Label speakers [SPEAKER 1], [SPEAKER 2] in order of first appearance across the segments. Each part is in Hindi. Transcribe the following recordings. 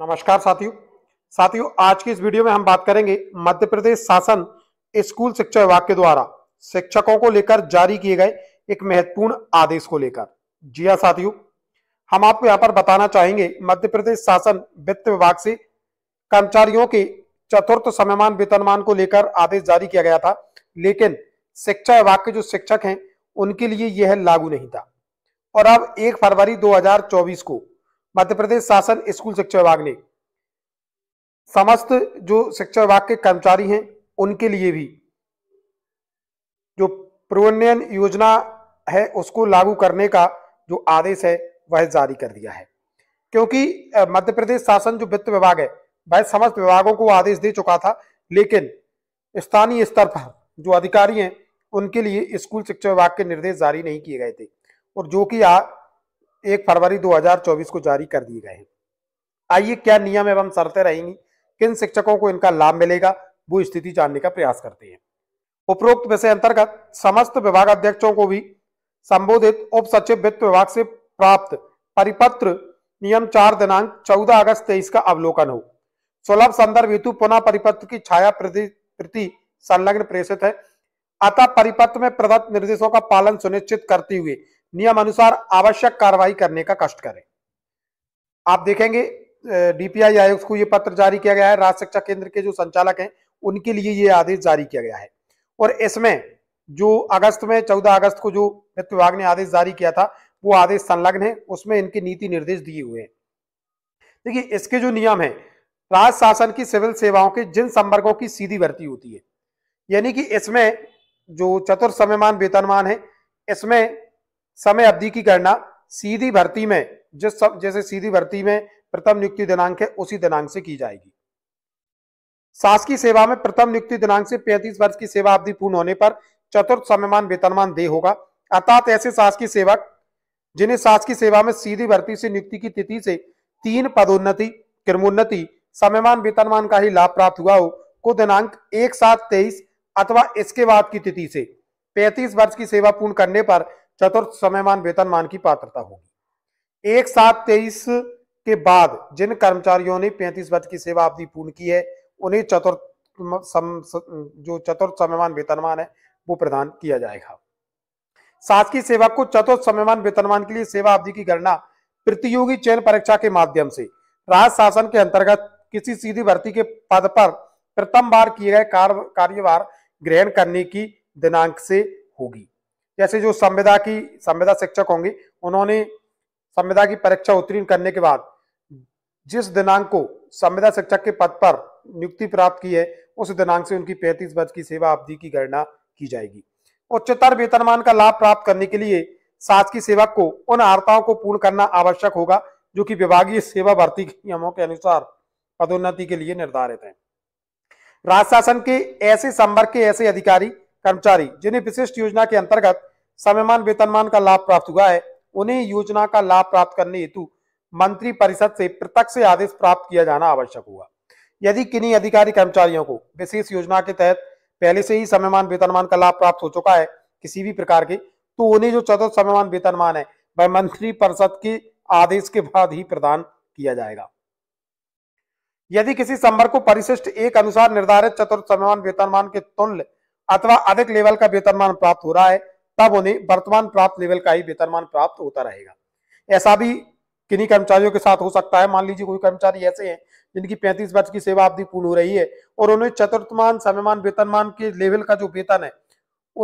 [SPEAKER 1] नमस्कार साथियों साथियों आज की इस वीडियो में हम बात करेंगे मध्य प्रदेश शासन स्कूल शिक्षा विभाग के द्वारा शिक्षकों को लेकर जारी किए गए एक महत्वपूर्ण आदेश को लेकर जी हाँ साथियों हम आपको यहाँ पर बताना चाहेंगे मध्य प्रदेश शासन वित्त विभाग से कर्मचारियों के चतुर्थ समयमान वेतनमान को लेकर आदेश जारी किया गया था लेकिन शिक्षा विभाग के जो शिक्षक हैं उनके लिए यह लागू नहीं था और अब एक फरवरी दो को मध्य प्रदेश शासन स्कूल शिक्षा विभाग ने समस्त जो शिक्षा विभाग के कर्मचारी हैं उनके लिए भी जो प्रोन्नयन योजना है उसको लागू करने का जो आदेश है वह जारी कर दिया है क्योंकि मध्य प्रदेश शासन जो वित्त विभाग है वह समस्त विभागों को आदेश दे चुका था लेकिन स्थानीय स्तर पर जो अधिकारी हैं उनके लिए स्कूल शिक्षा विभाग के निर्देश जारी नहीं किए गए थे और जो कि एक फरवरी 2024 को जारी कर दिए गए हैं आइए क्या नियम एवं शर्तें रहेंगी किन शिक्षकों को इनका लाभ मिलेगा वो स्थिति जानने का प्रयास करते हैं उपरोक्त विषय अंतर्गत समस्त विभाग अध्यक्षों को भी संबोधित उप सचिव वित्त विभाग से प्राप्त परिपत्र नियम चार दिनांक चौदह अगस्त तेईस का अवलोकन हो सुलभ संदर्भ हेतु पुनः परिपत्र की छाया प्रति संलग्न प्रेषित है अतः परिपत्र में प्रदत्त निर्देशों का पालन सुनिश्चित करते हुए नियमानुसार आवश्यक कार्रवाई करने का कष्ट करें आप देखेंगे डीपीआई आयोग को यह पत्र जारी किया गया है राज्य शिक्षा केंद्र के जो संचालक हैं उनके लिए ये आदेश जारी किया गया है और इसमें जो अगस्त में चौदह अगस्त को जो वित्त विभाग ने आदेश जारी किया था वो आदेश संलग्न है उसमें इनके नीति निर्देश दिए हुए हैं देखिए इसके जो नियम है राज्य शासन की सिविल सेवाओं के जिन संवर्गों की सीधी भर्ती होती है यानी कि इसमें जो चतुर समयमान वेतनमान है इसमें समय अवधि की गणना सीधी भर्ती में जिस सब जैसे सीधी भर्ती में प्रथम नियुक्ति दिनांक है उसी दिनांक से की जाएगी शासकीय सेवा में प्रथम नियुक्ति दिनांक से 35 वर्ष की सेवा अवधि पूर्ण होने पर चतुर्थ समयमान वेतनमान दे होगा अर्थात ऐसे शासकीय सेवक जिन्हें शासकीय सेवा में सीधी भर्ती से नियुक्ति की तिथि से तीन पदोन्नति क्रमोन्नति समयमान वेतनमान का ही लाभ प्राप्त हुआ हो को दिनांक एक सात तेईस अथवा इसके बाद की तिथि से पैंतीस वर्ष की सेवा पूर्ण करने पर चतुर्थ समयमान वेतनमान की पात्रता होगी एक सात तेईस के बाद जिन कर्मचारियों ने पैंतीस वर्ष की सेवा अवधि पूर्ण की है उन्हें चतुर्थ सम, जो चतुर्थ समयमान वेतनमान है वो प्रदान किया जाएगा शासकीय सेवक को चतुर्थ समयमान वेतनमान के लिए सेवा अवधि की गणना प्रतियोगी चयन परीक्षा के माध्यम से राज्य शासन के अंतर्गत किसी सीधी भर्ती के पद पर प्रथम बार किए गए कार्यभार ग्रहण करने की दिनांक से होगी जैसे जो संविदा की संविदा शिक्षक होंगे उन्होंने संविदा की परीक्षा उत्तीर्ण करने के बाद जिस दिनांक को संविदा शिक्षक के पद पर नियुक्ति प्राप्त की है उस दिनांक से उनकी पैंतीस वर्ष की सेवा अवधि की गणना की जाएगी उच्चतर वेतनमान का लाभ प्राप्त करने के लिए शासकीय सेवक को उन आर्ताओं को पूर्ण करना आवश्यक होगा जो कि विभागीय सेवा भर्ती नियमों के अनुसार पदोन्नति के लिए निर्धारित है राज्य शासन के ऐसे संवर्ग के ऐसे अधिकारी कर्मचारी जिन्हें विशिष्ट योजना के अंतर्गत समयमान वेतनमान का लाभ प्राप्त हुआ है उन्हें योजना का लाभ प्राप्त करने हेतु मंत्री परिषद से पृथक से आदेश प्राप्त किया जाना आवश्यक हुआ यदि किन्हीं अधिकारी कर्मचारियों को विशेष योजना के तहत पहले से ही समयमान वेतनमान का लाभ प्राप्त हो चुका है किसी भी प्रकार के तो उन्हें जो चतुर्थ समयमान वेतनमान है वह मंत्री परिषद के आदेश के बाद ही प्रदान किया जाएगा यदि किसी संवर्ग को परिशिष्ट एक अनुसार निर्धारित चतुर्थ समयमान वेतनमान के तुल्य अथवा अधिक लेवल का वेतनमान प्राप्त हो रहा है तब उन्हें वर्तमान प्राप्त लेवल का ही वेतनमान प्राप्त होता रहेगा ऐसा भी किन्हीं कर्मचारियों के साथ हो सकता है मान लीजिए कोई कर्मचारी ऐसे हैं जिनकी 35 वर्ष की सेवा अवधि पूर्ण हो रही है और उन्हें चतुर्थमान समयमान वेतनमान के लेवल का जो वेतन है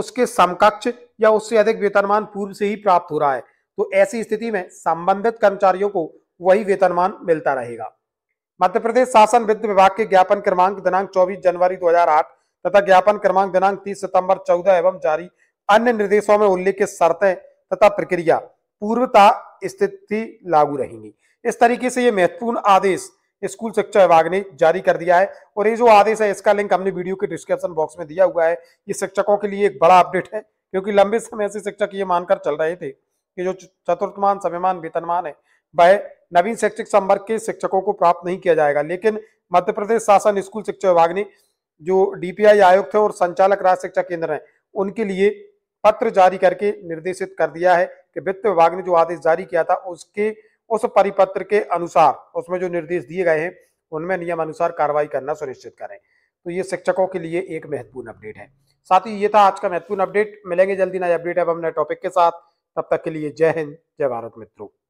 [SPEAKER 1] उसके समकक्ष या उससे अधिक वेतनमान पूर्व से ही प्राप्त हो रहा है तो ऐसी स्थिति में संबंधित कर्मचारियों को वही वेतनमान मिलता रहेगा मध्य प्रदेश शासन वित्त विभाग के ज्ञापन क्रमांक दिनांक चौबीस जनवरी दो तथा ज्ञापन क्रमांक दिनांक 30 सितंबर 14 एवं जारी अन्य निर्देशों में उल्लेखित शर्तें तथा प्रक्रिया पूर्वता स्थिति लागू रहेंगी इस तरीके से ये महत्वपूर्ण आदेश स्कूल शिक्षा विभाग ने जारी कर दिया है और ये जो आदेश है इसका लिंक हमने वीडियो के डिस्क्रिप्शन बॉक्स में दिया हुआ है ये शिक्षकों के लिए एक बड़ा अपडेट है क्योंकि लंबे समय से शिक्षक ये मानकर चल रहे थे कि जो चतुर्थमान समयमान वेतनमान है वह नवीन शैक्षिक संवर्ग के शिक्षकों को प्राप्त नहीं किया जाएगा लेकिन मध्य प्रदेश शासन स्कूल शिक्षा विभाग ने जो डीपीआई आयुक्त है और संचालक राज्य शिक्षा केंद्र है उनके लिए पत्र जारी करके निर्देशित कर दिया है कि वित्त विभाग ने जो आदेश जारी किया था उसके उस परिपत्र के अनुसार उसमें जो निर्देश दिए गए हैं उनमें नियम अनुसार कार्रवाई करना सुनिश्चित करें तो ये शिक्षकों के लिए एक महत्वपूर्ण अपडेट है साथ ही ये था आज का महत्वपूर्ण अपडेट मिलेंगे जल्दी नए अपडेट अब हम नए टॉपिक के साथ तब तक के लिए जय हिंद जय भारत मित्रों